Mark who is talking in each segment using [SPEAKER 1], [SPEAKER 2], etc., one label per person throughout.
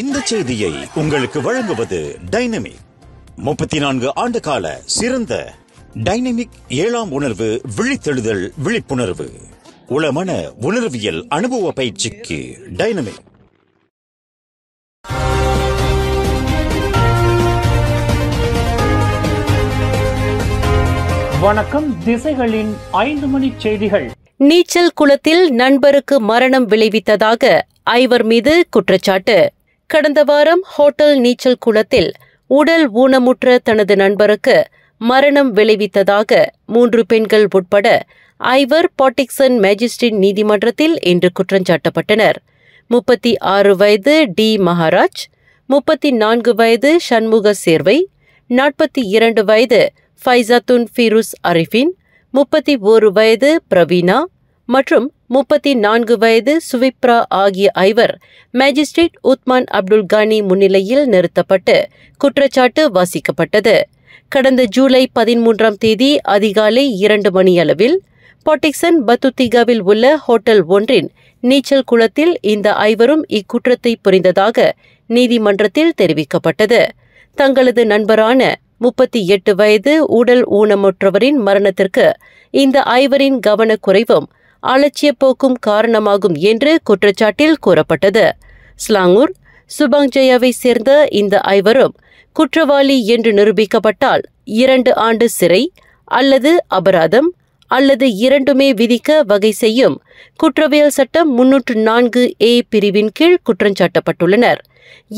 [SPEAKER 1] இந்த செய்தியை உங்களுக்கு வழங்குவது டைனமிக் முப்பத்தி நான்கு ஆண்டு கால சிறந்த டைனமிக் ஏழாம் உணர்வு விழித்தெழுதல் விழிப்புணர்வு உளமன உணர்வியல் அனுபவ பயிற்சிக்கு டைனமிக் வணக்கம் திசைகளின் ஐந்து மணி செய்திகள் நீச்சல் குளத்தில் நண்பருக்கு மரணம் விளைவித்ததாக ஐவர் மீது குற்றச்சாட்டு கடந்த வாரம் ஹோட்டல் நீச்சல் குளத்தில் உடல் ஊனமுற்ற தனது நண்பருக்கு மரணம் விளைவித்ததாக மூன்று பெண்கள் உட்பட ஐவர் பாட்டிக்சன் மேஜிஸ்ட்ரேட் நீதிமன்றத்தில் இன்று குற்றஞ்சாட்டப்பட்டனர் முப்பத்தி ஆறு வயது டி மகாராஜ் முப்பத்தி நான்கு வயது ஷண்முக சேர்வை நாற்பத்தி இரண்டு வயது ஃபைசாத்துன் ஃபீருஸ் அரிஃபின் முப்பத்தி ஓரு வயது பிரவீனா மற்றும் முப்பத்தி நான்கு வயது சுவிப்ரா ஆகிய ஐவர் மேஜிஸ்ட்ரேட் உத்மான் அப்துல் கானி முன்னிலையில் நிறுத்தப்பட்டு குற்றச்சாட்டு வாசிக்கப்பட்டது கடந்த ஜூலை பதிமூன்றாம் தேதி அதிகாலை இரண்டு மணியளவில் பாட்டிக்சன் பத்துத்திகாவில் உள்ள ஹோட்டல் ஒன்றின் நீச்சல் குளத்தில் இந்த ஐவரும் இக்குற்றத்தை புரிந்ததாக நீதிமன்றத்தில் தெரிவிக்கப்பட்டது தங்களது நண்பரான முப்பத்தி எட்டு வயது உடல் ஊனமுற்றவரின் மரணத்திற்கு இந்த ஐவரின் கவனக்குறைவும் அலட்சிய போக்கும் காரணமாகும் என்று குற்றச்சாட்டில் கூறப்பட்டது ஸ்லாங்கூர் சுபாங்ஜயாவை சேர்ந்த இந்த ஐவரும் குற்றவாளி என்று நிரூபிக்கப்பட்டால் இரண்டு ஆண்டு சிறை அல்லது அபராதம் அல்லது இரண்டுமே விதிக்க வகை செய்யும் குற்றவியல் சட்டம் முன்னூற்று நான்கு ஏ பிரிவின் கீழ் குற்றஞ்சாட்டப்பட்டுள்ளனர்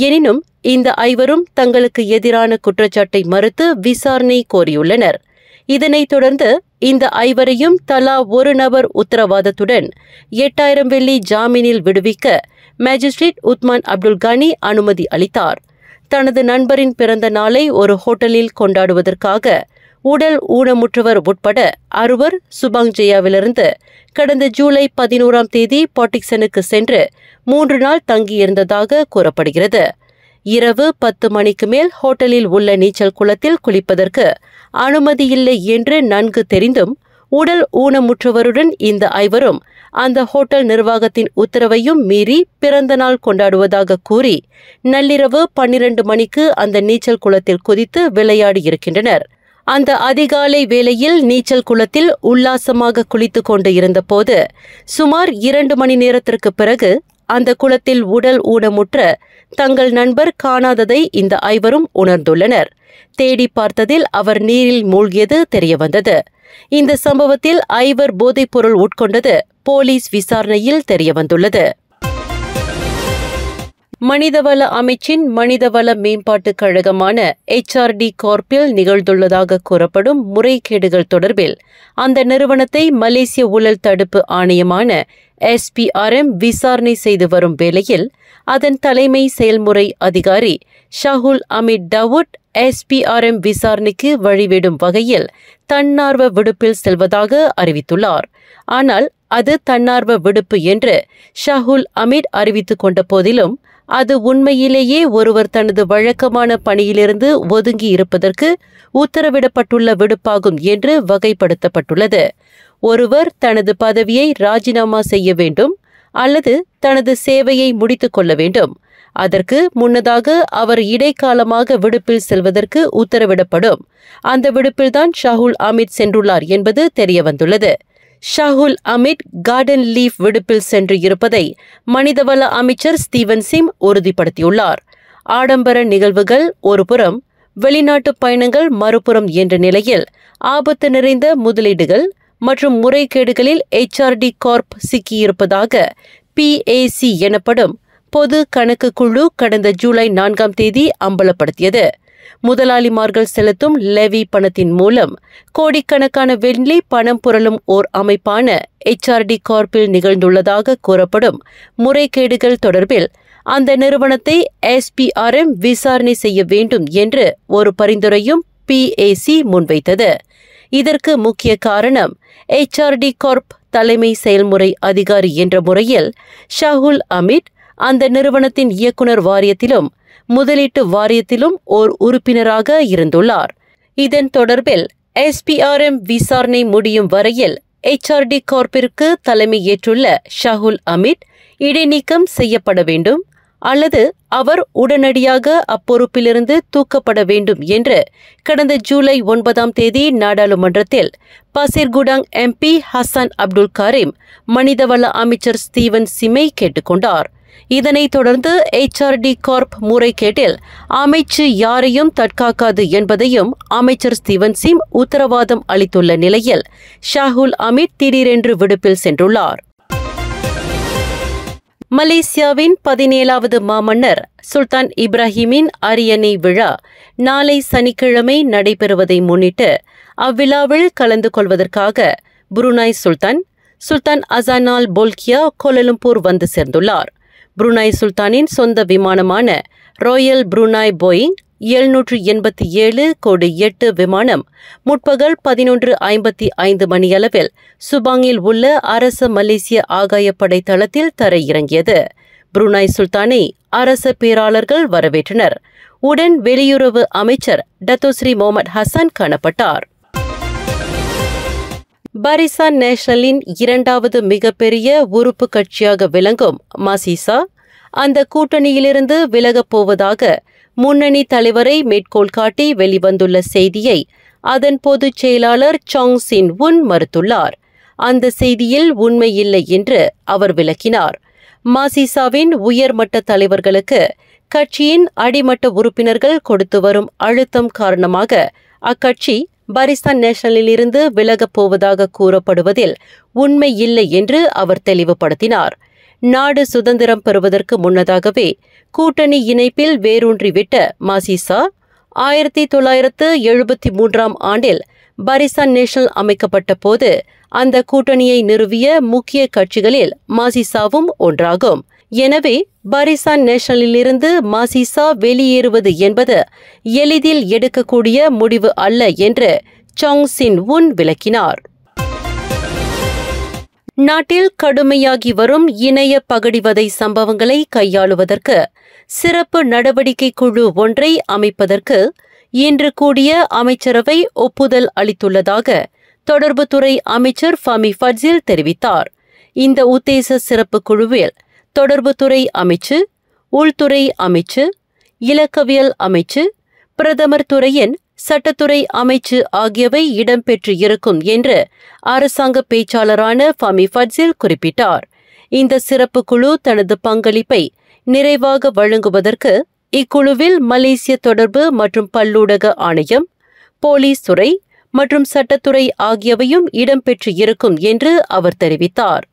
[SPEAKER 1] எனினும் இந்த ஐவரும் தங்களுக்கு எதிரான குற்றச்சாட்டை மறுத்து விசாரணை கோரியுள்ளனர் இதனைத் தொடர்ந்து இந்த ஐவரையும் தலா ஒரு நபர் உத்தரவாதத்துடன் எட்டாயிரம் வெள்ளி ஜாமீனில் விடுவிக்க மேஜிஸ்ட்ரேட் உத்மான் அப்துல் கனி அனுமதி அளித்தார் தனது நண்பரின் பிறந்த நாளை ஒரு ஹோட்டலில் கொண்டாடுவதற்காக உடல் ஊனமுற்றவர் உட்பட அறுவர் சுபாங்ஜெயாவிலிருந்து கடந்த ஜூலை பதினோராம் தேதி பாட்டிக்சனுக்கு சென்று மூன்று நாள் தங்கியிருந்ததாக கூறப்படுகிறது இரவு பத்து மணிக்கு மேல் ஹோட்டலில் உள்ள நீச்சல் குளத்தில் குளிப்பதற்கு அனுமதியில்லை என்று நன்கு தெரிந்தும் உடல் ஊனமுற்றவருடன் இந்த ஐவரும் அந்த ஹோட்டல் நிர்வாகத்தின் உத்தரவையும் மீறி பிறந்த நாள் கொண்டாடுவதாக கூறி நள்ளிரவு பன்னிரண்டு மணிக்கு அந்த நீச்சல் குளத்தில் குதித்து விளையாடியிருக்கின்றனர் அந்த அதிகாலை வேளையில் நீச்சல் குளத்தில் உல்லாசமாக குளித்துக் கொண்டு இருந்தபோது சுமார் இரண்டு மணி நேரத்திற்கு பிறகு அந்த குளத்தில் உடல் ஊனமுற்ற தங்கள் நண்பர் காணாததை இந்த ஐவரும் உணர்ந்துள்ளனர் தேடி பார்த்ததில் அவர் நீரில் மூழ்கியது தெரியவந்தது இந்த சம்பவத்தில் ஐவர் போதைப்பொருள் உட்கொண்டது போலீஸ் விசாரணையில் தெரியவந்துள்ளது மனிதவள அமைச்சின் மனிதவள மேம்பாட்டுக் கழகமான எச்ஆர்டி கார்பில் நிகழ்ந்துள்ளதாக கூறப்படும் முறைகேடுகள் தொடர்பில் அந்த நிறுவனத்தை மலேசிய ஊழல் தடுப்பு ஆணையமான எஸ்பிஆர்எம் விசாரணை செய்து வரும் வேளையில் அதன் தலைமை செயல்முறை அதிகாரி ஷாகுல் அமித் டவுட் எஸ்பிஆர்எம் விசாரணைக்கு வழிவிடும் வகையில் தன்னார்வ விடுப்பில் செல்வதாக அறிவித்துள்ளார் ஆனால் அது தன்னார்வ விடுப்பு என்று ஷாகுல் அமித் அறிவித்துக் கொண்ட போதிலும் அது உண்மையிலேயே ஒருவர் தனது வழக்கமான பணியிலிருந்து ஒதுங்கி இருப்பதற்கு உத்தரவிடப்பட்டுள்ள விடுப்பாகும் என்று வகைப்படுத்தப்பட்டுள்ளது ஒருவர் தனது பதவியை ராஜினாமா செய்ய வேண்டும் அல்லது தனது சேவையை முடித்துக் கொள்ள வேண்டும் அதற்கு முன்னதாக அவர் இடைக்காலமாக விடுப்பில் செல்வதற்கு உத்தரவிடப்படும் அந்த விடுப்பில்தான் ஷாகுல் அமித் சென்றுள்ளார் என்பது தெரியவந்துள்ளது ஷாகுல் அமித் கார்டன் லீஃப் விடுப்பில் சென்று இருப்பதை மனிதவள அமைச்சர் ஸ்டீவன் சிம் உறுதிப்படுத்தியுள்ளார் ஆடம்பர நிகழ்வுகள் ஒருபுறம் வெளிநாட்டு பயணங்கள் மறுபுறம் என்ற நிலையில் ஆபத்து நிறைந்த முதலீடுகள் மற்றும் முறைகேடுகளில் எச்ஆர்டி கார்ப் சிக்கியிருப்பதாக பிஏசி எனப்படும் பொது கணக்கு குழு கடந்த ஜூலை நான்காம் தேதி அம்பலப்படுத்தியது முதலாளிமார்கள் செலுத்தும் லெவி பணத்தின் மூலம் கோடிக்கணக்கான வெள்ளி பணம் புரளும் ஓர் அமைப்பான எச்ஆர்டி கார்ப்பில் நிகழ்ந்துள்ளதாக கூறப்படும் முறைகேடுகள் தொடர்பில் அந்த நிறுவனத்தை எஸ்பிஆர்எம் விசாரணை செய்ய வேண்டும் என்று ஒரு பரிந்துரையும் பிஏசி முன்வைத்தது இதற்கு முக்கிய காரணம் எச்ஆர்டி கார்ப் தலைமை செயல்முறை அதிகாரி என்ற முறையில் ஷாகுல் அமித் அந்த நிறுவனத்தின் இயக்குனர் வாரியத்திலும் முதலீட்டு வாரியத்திலும் ஓர் உறுப்பினராக இருந்துள்ளார் இதன் தொடர்பில் எஸ்பிஆர்எம் விசாரணை முடியும் வரையில் எச்ஆர்டி கார்ப்பிற்கு தலைமையேற்றுள்ள ஷாகுல் அமித் இடைநீக்கம் செய்யப்பட வேண்டும் அல்லது அவர் உடனடியாக அப்பொறுப்பிலிருந்து தூக்கப்பட வேண்டும் என்று கடந்த ஜூலை ஒன்பதாம் தேதி நாடாளுமன்றத்தில் Pasir Gudang MP Hassan Abdul Karim மனிதவள அமைச்சர் ஸ்தீவன் சிமை கேட்டுக்கொண்டார் இதனைத் தொடர்ந்து எச்ஆர்டி கார்ப் முறைகேட்டில் அமைச்சு யாரையும் தற்காக்காது என்பதையும் அமைச்சர் ஸ்தீவன் சிம் உத்தரவாதம் அளித்துள்ள நிலையில் ஷாகுல் அமித் திடீரென்று விடுப்பில் சென்றுள்ளார் மலேசியாவின் பதினேழாவது மாமன்னர் சுல்தான் இப்ராஹிமின் அரியணை விழா நாளை சனிக்கிழமை நடைபெறுவதை முன்னிட்டு அவ்விழாவில் கலந்து கொள்வதற்காக புருனாய் சுல்தான் சுல்தான் அசானால் போல்கியா கோலலம்பூர் வந்து சேர்ந்துள்ளார் புருனாய் சுல்தானின் சொந்த விமானமான ராயல் புருனாய் போயிங் எழுநூற்று எண்பத்தி ஏழு கோடி எட்டு விமானம் முற்பகல் பதினொன்று ஐம்பத்தி ஐந்து மணியளவில் சுபாங்கில் உள்ள அரச மலேசிய ஆகாயப்படை தளத்தில் தரையிறங்கியது புருனாய் சுல்தானை அரச பேராளர்கள் வரவேற்றனர் உடன் வெளியுறவு அமைச்சர் டத்தோஸ்ரீ மொஹமட் ஹசன் காணப்பட்டார் பரிசான் நேஷனலின் இரண்டாவது மிகப்பெரிய உறுப்பு கட்சியாக விளங்கும் மசீசா அந்த கூட்டணியிலிருந்து விலகப் போவதாக முன்னணி தலைவரை மேற்கோள் காட்டி வெளிவந்துள்ள செய்தியை அதன் பொதுச் செயலாளர் சாங் சின் உன் மறுத்துள்ளார் அந்த செய்தியில் உண்மை இல்லை என்று அவர் விளக்கினார் மாசிசாவின் உயர்மட்ட தலைவர்களுக்கு கட்சியின் அடிமட்ட உறுப்பினர்கள் கொடுத்து வரும் அழுத்தம் காரணமாக அக்கட்சி பாரிஸ்தான் நேஷனலிலிருந்து விலகப் போவதாக கூறப்படுவதில் உண்மை இல்லை என்று அவர் தெளிவுபடுத்தினார் நாடு சுதந்திரம் பெறுவதற்கு முன்னதாகவே கூட்டணி இணைப்பில் வேரூன்றிவிட்ட மாசிசா ஆயிரத்தி தொள்ளாயிரத்து எழுபத்தி மூன்றாம் ஆண்டில் பரிசான் நேஷனல் அமைக்கப்பட்ட போது அந்த கூட்டணியை நிறுவிய முக்கிய கட்சிகளில் மாசிசாவும் ஒன்றாகும் எனவே பரிசான் நேஷனலிலிருந்து மாசிசா வெளியேறுவது என்பது எளிதில் எடுக்கக்கூடிய முடிவு அல்ல என்று சாங் சின் உன் விளக்கினார் நாட்டில் கடுமையாகி வரும் இணைய பகடிவதை சம்பவங்களை கையாளுவதற்கு சிறப்பு நடவடிக்கை குழு ஒன்றை அமைப்பதற்கு இன்று கூடிய அமைச்சரவை ஒப்புதல் அளித்துள்ளதாக தொடர்புத்துறை அமைச்சர் ஃபமி ஃபட்ஜில் தெரிவித்தார் இந்த உத்தேச சிறப்பு குழுவில் தொடர்புத்துறை அமைச்சு உள்துறை அமைச்சு இலக்கவியல் அமைச்சு பிரதமர் துறையின் சட்டத்துறை அமைச்சு ஆகியவை இடம்பெற்று இருக்கும் என்று அரசாங்க பேச்சாளரான ஃபமி ஃபட்சில் குறிப்பிட்டார் இந்த சிறப்பு குழு தனது பங்களிப்பை நிறைவாக வழங்குவதற்கு இக்குழுவில் மலேசிய தொடர்பு மற்றும் பல்லூடக ஆணையம் போலீஸ் துறை மற்றும் சட்டத்துறை ஆகியவையும் இடம்பெற்று இருக்கும் என்று அவர் தெரிவித்தார்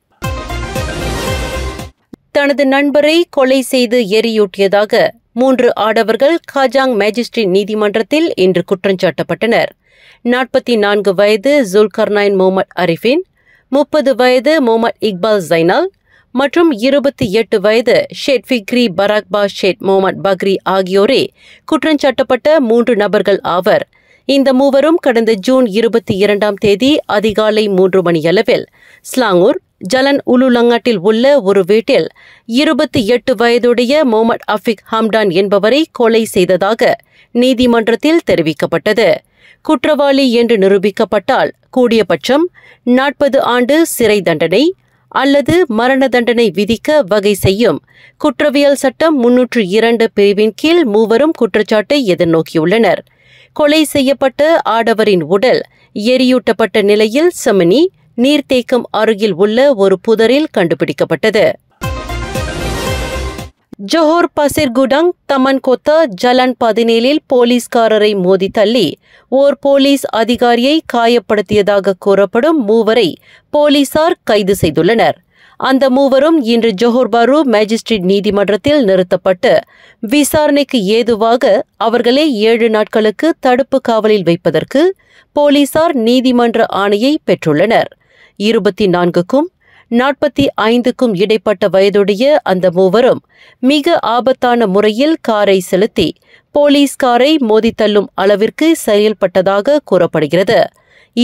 [SPEAKER 1] தனது நண்பரை கொலை செய்து எரியூட்டியதாக மூன்று ஆடவர்கள் காஜாங் மேஜிஸ்ட்ரேட் நீதிமன்றத்தில் இன்று குற்றஞ்சாட்டப்பட்டனர் நாற்பத்தி நான்கு வயது ஜுல்கர்னாயின் முகமது அரிஃபின் முப்பது வயது முகமது இக்பால் ஜைனால் மற்றும் இருபத்தி எட்டு வயது ஷேட் ஃபிக்ரி பராக்பா ஷேட் முகமது பக்ரி ஆகியோரே குற்றஞ்சாட்டப்பட்ட மூன்று நபர்கள் ஆவர் இந்த மூவரும் கடந்த ஜூன் இருபத்தி இரண்டாம் தேதி அதிகாலை மூன்று மணியளவில் ஸ்லாங்கூர் ஜலன் உலுலங்காட்டில் உள்ள ஒரு வீட்டில் இருபத்தி எட்டு வயதுடைய மொஹமட் அஃபிக் ஹம்டான் என்பவரை கொலை செய்ததாக நீதிமன்றத்தில் தெரிவிக்கப்பட்டது குற்றவாளி என்று நிரூபிக்கப்பட்டால் கூடியபட்சம் நாற்பது ஆண்டு சிறை தண்டனை அல்லது மரண தண்டனை விதிக்க வகை செய்யும் குற்றவியல் சட்டம் முன்னூற்று இரண்டு பிரிவின் கீழ் மூவரும் குற்றச்சாட்டை எதிர்நோக்கியுள்ளனர் கொலை செய்யப்பட்ட ஆடவரின் உடல் எரியூட்டப்பட்ட நிலையில் செமினி நீர்த்தேக்கம் அருகில் உள்ள ஒரு புதரில் கண்டுபிடிக்கப்பட்டது ஜொஹோர் பசிர்குடங் தமன்கொத்தா ஜலன் பதினேழில் போலீஸ்காரரை மோதி தள்ளி ஓர் போலீஸ் அதிகாரியை காயப்படுத்தியதாக கூறப்படும் மூவரை போலீசார் கைது செய்துள்ளனர் அந்த மூவரும் இன்று ஜோஹோர் பாரு மேஜிஸ்ட்ரேட் நீதிமன்றத்தில் நிறுத்தப்பட்டு விசாரணைக்கு ஏதுவாக அவர்களை ஏழு நாட்களுக்கு தடுப்பு காவலில் வைப்பதற்கு போலீசார் நீதிமன்ற ஆணையை பெற்றுள்ளனர் இருபத்தி நான்குக்கும் நாற்பத்தி ஐந்துக்கும் இடைப்பட்ட வயதுடைய அந்த மூவரும் மிக ஆபத்தான முறையில் காரை செலுத்தி போலீஸ் காரை மோதித்தள்ளும் அளவிற்கு செயல்பட்டதாக கூறப்படுகிறது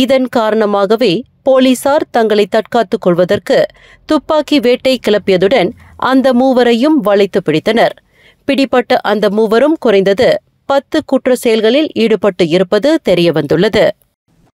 [SPEAKER 1] இதன் காரணமாகவே போலீசார் தங்களை தற்காத்துக் கொள்வதற்கு துப்பாக்கி வேட்டை கிளப்பியதுடன் அந்த மூவரையும் வளைத்து பிடித்தனர் பிடிப்பட்ட அந்த மூவரும் குறைந்தது பத்து குற்ற செயல்களில் ஈடுபட்டு இருப்பது தெரியவந்துள்ளது